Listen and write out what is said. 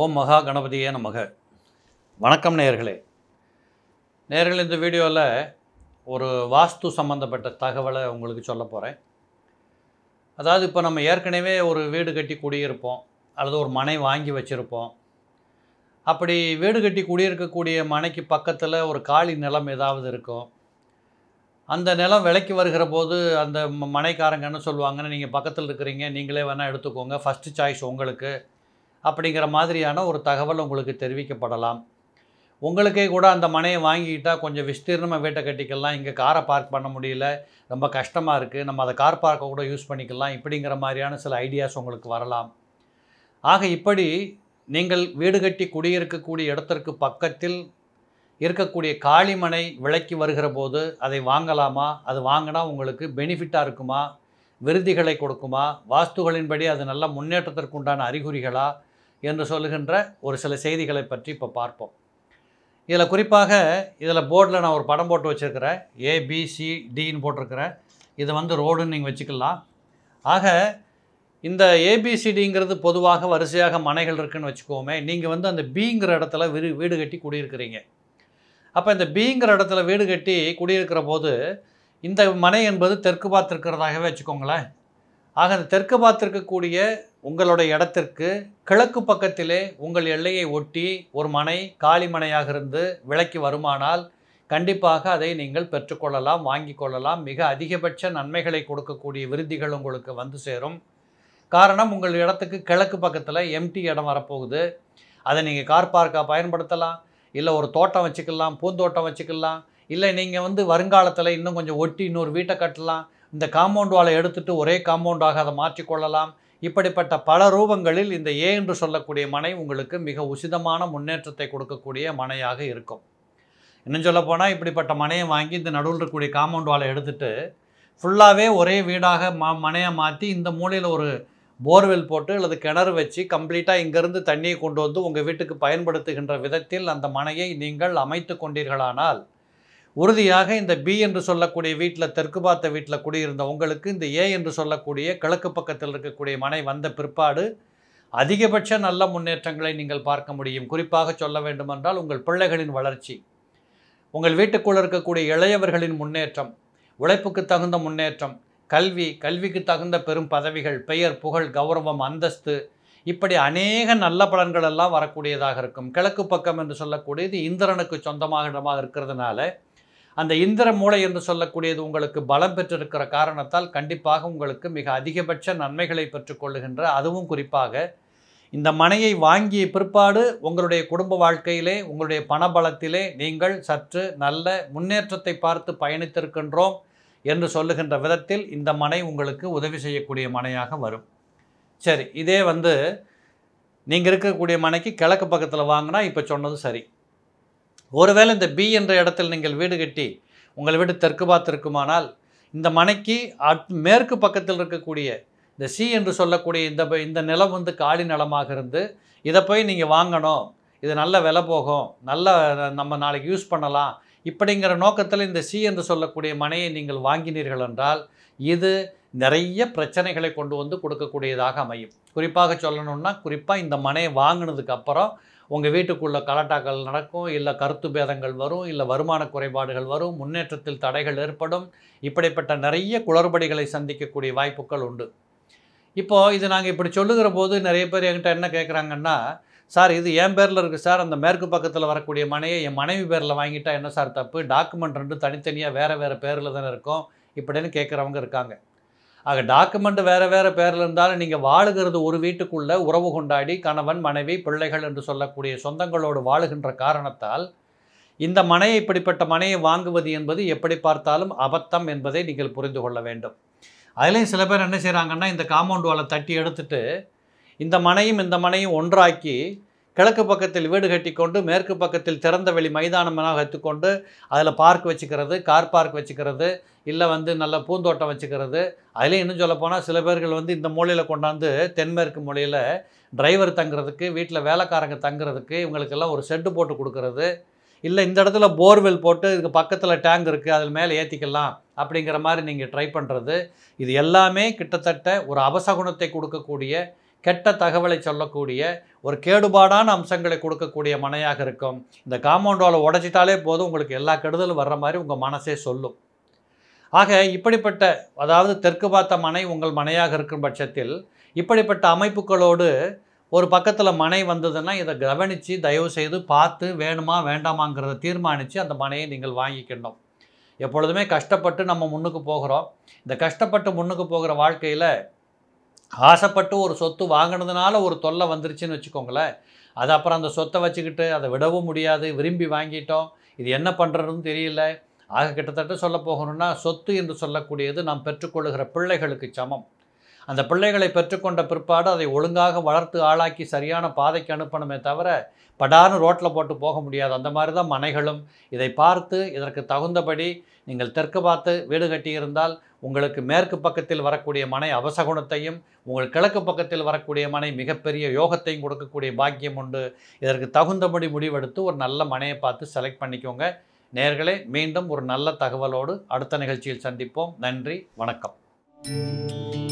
ஓம் மகா கணபதியே நமக வணக்கம் நேர்களே நேர்கள் இந்த வீடியோவில் ஒரு வாஸ்து சம்மந்தப்பட்ட தகவலை உங்களுக்கு சொல்ல போகிறேன் அதாவது இப்போ நம்ம ஏற்கனவே ஒரு வீடு கட்டி குடியிருப்போம் அல்லது ஒரு மனை வாங்கி வச்சுருப்போம் அப்படி வீடு கட்டி குடியிருக்கக்கூடிய மனைக்கு பக்கத்தில் ஒரு காலி நிலம் ஏதாவது இருக்கும் அந்த நிலம் விலைக்கு வருகிற போது அந்த மனைக்காரங்க என்ன சொல்லுவாங்கன்னு நீங்கள் பக்கத்தில் இருக்கிறீங்க நீங்களே வேணால் எடுத்துக்கோங்க ஃபஸ்ட்டு சாய்ஸ் உங்களுக்கு அப்படிங்கிற மாதிரியான ஒரு தகவல் உங்களுக்கு தெரிவிக்கப்படலாம் உங்களுக்கே கூட அந்த மனையை வாங்கிக்கிட்டால் கொஞ்சம் விஸ்தீர்ணமாக வீட்டை கட்டிக்கலாம் இங்கே காரை பார்க் பண்ண முடியல ரொம்ப கஷ்டமாக இருக்குது நம்ம அதை கார் பார்க்கை கூட யூஸ் பண்ணிக்கலாம் இப்படிங்கிற மாதிரியான சில ஐடியாஸ் உங்களுக்கு வரலாம் ஆக இப்படி நீங்கள் வீடு கட்டி குடியிருக்கக்கூடிய இடத்திற்கு பக்கத்தில் இருக்கக்கூடிய காளிமனை விலைக்கு வருகிற போது அதை வாங்கலாமா அது வாங்கினா உங்களுக்கு பெனிஃபிட்டாக இருக்குமா விருதிகளை கொடுக்குமா வாஸ்துகளின்படி அது நல்ல முன்னேற்றத்திற்குண்டான அறிகுறிகளாக என்று சொல்லுகின்ற ஒரு சில செய்திகளை பற்றி இப்போ பார்ப்போம் இதில் குறிப்பாக இதில் போர்டில் நான் ஒரு படம் போட்டு வச்சுருக்கிறேன் ஏபிசிடின்னு போட்டிருக்கிறேன் இது வந்து ரோடுன்னு நீங்கள் வச்சுக்கலாம் ஆக இந்த ஏபிசிடிங்கிறது பொதுவாக வரிசையாக மனைகள் இருக்குதுன்னு வச்சுக்கோமே நீங்கள் வந்து அந்த பிங்கிற இடத்துல வீடு வீடு கட்டி குடியிருக்கிறீங்க அப்போ இந்த பிங்கிற இடத்துல வீடு கட்டி குடியிருக்கிற போது இந்த மனை என்பது தெற்கு பார்த்துருக்கிறதாகவே வச்சுக்கோங்களேன் ஆக அந்த தெற்கு பார்த்துருக்கக்கூடிய உங்களுடைய இடத்திற்கு கிழக்கு பக்கத்திலே உங்கள் எல்லையை ஒட்டி ஒரு மனை காளி மனையாக இருந்து விலைக்கு வருமானால் கண்டிப்பாக அதை நீங்கள் பெற்றுக்கொள்ளலாம் வாங்கி கொள்ளலாம் மிக அதிகபட்ச நன்மைகளை கொடுக்கக்கூடிய விருதிகள் உங்களுக்கு வந்து சேரும் காரணம் உங்கள் இடத்துக்கு கிழக்கு பக்கத்தில் எம்டி இடம் வரப்போகுது அதை நீங்கள் கார் பார்க்காக பயன்படுத்தலாம் இல்லை ஒரு தோட்டம் வச்சுக்கலாம் பூந்தோட்டம் வச்சுக்கலாம் இல்லை நீங்கள் வந்து வருங்காலத்தில் இன்னும் கொஞ்சம் ஒட்டி இன்னொரு வீட்டை கட்டலாம் இந்த காம்பவுண்ட் வாலை எடுத்துட்டு ஒரே காம்பவுண்டாக அதை மாற்றிக்கொள்ளலாம் இப்படிப்பட்ட பல ரூபங்களில் இந்த ஏ என்று சொல்லக்கூடிய மனை உங்களுக்கு மிக உசிதமான முன்னேற்றத்தை கொடுக்கக்கூடிய மனையாக இருக்கும் இன்னும் சொல்லப்போனால் இப்படிப்பட்ட மனையை வாங்கி இந்த நடுவில் இருக்கக்கூடிய காம்பவுண்ட் வாலை எடுத்துட்டு ஃபுல்லாகவே ஒரே வீடாக மா மனையை மாற்றி இந்த மூலையில் ஒரு போர்வெல் போட்டு அல்லது கிணறு வச்சு கம்ப்ளீட்டாக இங்கேருந்து தண்ணியை கொண்டு வந்து உங்கள் வீட்டுக்கு பயன்படுத்துகின்ற விதத்தில் அந்த மனையை நீங்கள் அமைத்து கொண்டீர்களானால் உறுதியாக இந்த பி என்று சொல்லக்கூடிய வீட்டில் தெற்கு பார்த்த வீட்டில் குடியிருந்த உங்களுக்கு இந்த ஏ என்று சொல்லக்கூடிய கிழக்கு பக்கத்தில் இருக்கக்கூடிய மனை வந்த பிற்பாடு அதிகபட்ச நல்ல முன்னேற்றங்களை நீங்கள் பார்க்க முடியும் குறிப்பாக சொல்ல வேண்டுமென்றால் உங்கள் பிள்ளைகளின் வளர்ச்சி உங்கள் வீட்டுக்குள்ளே இருக்கக்கூடிய இளையவர்களின் முன்னேற்றம் உழைப்புக்கு தகுந்த முன்னேற்றம் கல்வி கல்விக்கு தகுந்த பெரும் பதவிகள் பெயர் புகழ் கௌரவம் அந்தஸ்து இப்படி அநேக நல்ல பலன்கள் எல்லாம் வரக்கூடியதாக இருக்கும் கிழக்கு பக்கம் என்று சொல்லக்கூடியது இந்திரனுக்கு சொந்தமாக இடமாக இருக்கிறதுனால அந்த இந்திர மூளை என்று சொல்லக்கூடியது உங்களுக்கு பலம் பெற்றிருக்கிற காரணத்தால் கண்டிப்பாக உங்களுக்கு மிக அதிகபட்ச நன்மைகளை பெற்றுக்கொள்ளுகின்ற அதுவும் குறிப்பாக இந்த மனையை வாங்கிய பிற்பாடு உங்களுடைய குடும்ப வாழ்க்கையிலே உங்களுடைய பணபலத்திலே நீங்கள் சற்று நல்ல முன்னேற்றத்தை பார்த்து பயணித்திருக்கின்றோம் என்று சொல்லுகின்ற விதத்தில் இந்த மனை உங்களுக்கு உதவி செய்யக்கூடிய மனையாக வரும் சரி இதே வந்து நீங்கள் இருக்கக்கூடிய மனைக்கு கிழக்கு பக்கத்தில் வாங்கினா இப்போ சொன்னது சரி ஒருவேளை இந்த பி என்ற இடத்தில் நீங்கள் வீடு கட்டி உங்கள் வீடு தெற்கு பார்த்துருக்குமானால் இந்த மனைக்கு அட் மேற்கு பக்கத்தில் இருக்கக்கூடிய இந்த சி என்று சொல்லக்கூடிய இந்த இந்த நிலம் வந்து காலி நிலமாக இருந்து இதை போய் நீங்கள் வாங்கணும் இது நல்ல விலை போகும் நல்ல நம்ம நாளைக்கு யூஸ் பண்ணலாம் இப்படிங்கிற நோக்கத்தில் இந்த சி என்று சொல்லக்கூடிய மனையை நீங்கள் வாங்கினீர்கள் என்றால் இது நிறைய பிரச்சனைகளை கொண்டு வந்து கொடுக்கக்கூடியதாக அமையும் குறிப்பாக சொல்லணுன்னா குறிப்பாக இந்த மனையை வாங்கினதுக்கப்புறம் அப்புறம் உங்கள் வீட்டுக்குள்ளே கலாட்டாக்கள் நடக்கும் இல்லை கருத்து பேதங்கள் வரும் இல்லை வருமான குறைபாடுகள் வரும் முன்னேற்றத்தில் தடைகள் ஏற்படும் இப்படிப்பட்ட நிறைய குளறுபடிகளை சந்திக்கக்கூடிய வாய்ப்புகள் உண்டு இப்போது இது நாங்கள் இப்படி சொல்லுகிற போது நிறைய பேர் என்கிட்ட என்ன கேட்குறாங்கன்னா சார் இது என் பேரில் இருக்குது சார் அந்த மேற்கு பக்கத்தில் வரக்கூடிய மனையை என் மனைவி பேரில் வாங்கிட்டா என்ன சார் தப்பு டாக்குமெண்ட் ரெண்டு தனித்தனியாக வேறு வேறு பேரில் தானே இருக்கும் இப்படின்னு கேட்குறவங்க இருக்காங்க ஆக டாக்குமெண்ட் வேறு வேறு பேரில் இருந்தாலும் நீங்கள் வாழுகிறது ஒரு வீட்டுக்குள்ளே உறவு கொண்டாடி கணவன் மனைவி பிள்ளைகள் என்று சொல்லக்கூடிய சொந்தங்களோடு வாழுகின்ற காரணத்தால் இந்த மனையை இப்படிப்பட்ட மனையை வாங்குவது என்பது எப்படி பார்த்தாலும் அபத்தம் என்பதை நீங்கள் புரிந்து கொள்ள வேண்டும் அதிலையும் சில பேர் என்ன செய்கிறாங்கன்னா இந்த காம்பவுண்ட் வாலை தட்டி எடுத்துட்டு இந்த மனையும் இந்த மனையும் ஒன்றாக்கி கிழக்கு பக்கத்தில் வீடு கட்டிக்கொண்டு மேற்கு பக்கத்தில் திறந்த வெளி மைதானமாக வைத்துக்கொண்டு அதில் பார்க் வச்சுக்கிறது கார் பார்க் வச்சுக்கிறது இல்லை வந்து நல்ல பூந்தோட்டம் வச்சுக்கிறது அதுலேயும் இன்னும் சொல்லப்போனால் சில பேர்கள் வந்து இந்த மூலையில் கொண்டாந்து தென்மேற்கு மூலையில் டிரைவர் தங்குறதுக்கு வீட்டில் வேலைக்காரங்க தங்குறதுக்கு இவங்களுக்கெல்லாம் ஒரு செட்டு போட்டு கொடுக்கறது இல்லை இந்த இடத்துல போர்வெல் போட்டு இதுக்கு பக்கத்தில் டேங்க் இருக்குது அதில் மேலே ஏற்றிக்கலாம் அப்படிங்கிற மாதிரி நீங்கள் ட்ரை பண்ணுறது இது எல்லாமே கிட்டத்தட்ட ஒரு அவசகுணத்தை கொடுக்கக்கூடிய கெட்ட தகவலை சொல்லக்கூடிய ஒரு கேடுபாடான அம்சங்களை கொடுக்கக்கூடிய மனையாக இருக்கும் இந்த காம்பவுண்ட் வாலை உடைச்சிட்டாலே போதும் உங்களுக்கு எல்லா கெடுதலும் வர்ற மாதிரி உங்கள் மனசே சொல்லும் ஆக இப்படிப்பட்ட அதாவது தெற்கு பார்த்த மனை உங்கள் மனையாக இருக்கும் பட்சத்தில் இப்படிப்பட்ட அமைப்புகளோடு ஒரு பக்கத்தில் மனை வந்ததுன்னா இதை கவனித்து தயவு செய்து பார்த்து வேணுமா வேண்டாமாங்கிறத தீர்மானித்து அந்த மனையை நீங்கள் வாங்கிக்கணும் எப்பொழுதுமே கஷ்டப்பட்டு நம்ம முன்னுக்கு போகிறோம் இந்த கஷ்டப்பட்டு முன்னுக்கு போகிற வாழ்க்கையில் ஆசைப்பட்டு ஒரு சொத்து வாங்கினதுனால ஒரு தொல்லை வந்துருச்சுன்னு வச்சுக்கோங்களேன் அது அப்புறம் அந்த சொத்தை வச்சுக்கிட்டு அதை விடவும் முடியாது விரும்பி வாங்கிட்டோம் இது என்ன பண்ணுறதுன்னு தெரியல ஆக கிட்டத்தட்ட சொல்ல போகணும்னா சொத்து என்று சொல்லக்கூடியது நாம் பெற்றுக்கொள்கிற பிள்ளைகளுக்கு சமம் அந்த பிள்ளைகளை பெற்றுக்கொண்ட பிற்பாடு அதை ஒழுங்காக வளர்த்து ஆளாக்கி சரியான பாதைக்கு அனுப்பணுமே தவிர படார்னு ரோட்டில் போட்டு போக முடியாது அந்த மாதிரி தான் மனைகளும் இதை பார்த்து இதற்கு தகுந்தபடி நீங்கள் தெற்கு பார்த்து வீடு கட்டியிருந்தால் உங்களுக்கு மேற்கு பக்கத்தில் வரக்கூடிய மனை அவசகுணத்தையும் உங்கள் கிழக்கு பக்கத்தில் வரக்கூடிய மனை மிகப்பெரிய யோகத்தையும் கொடுக்கக்கூடிய பாக்கியம் உண்டு இதற்கு தகுந்தபடி முடிவெடுத்து ஒரு நல்ல மனையை பார்த்து செலக்ட் பண்ணிக்கோங்க நேர்களே மீண்டும் ஒரு நல்ல தகவலோடு அடுத்த நிகழ்ச்சியில் சந்திப்போம் நன்றி வணக்கம்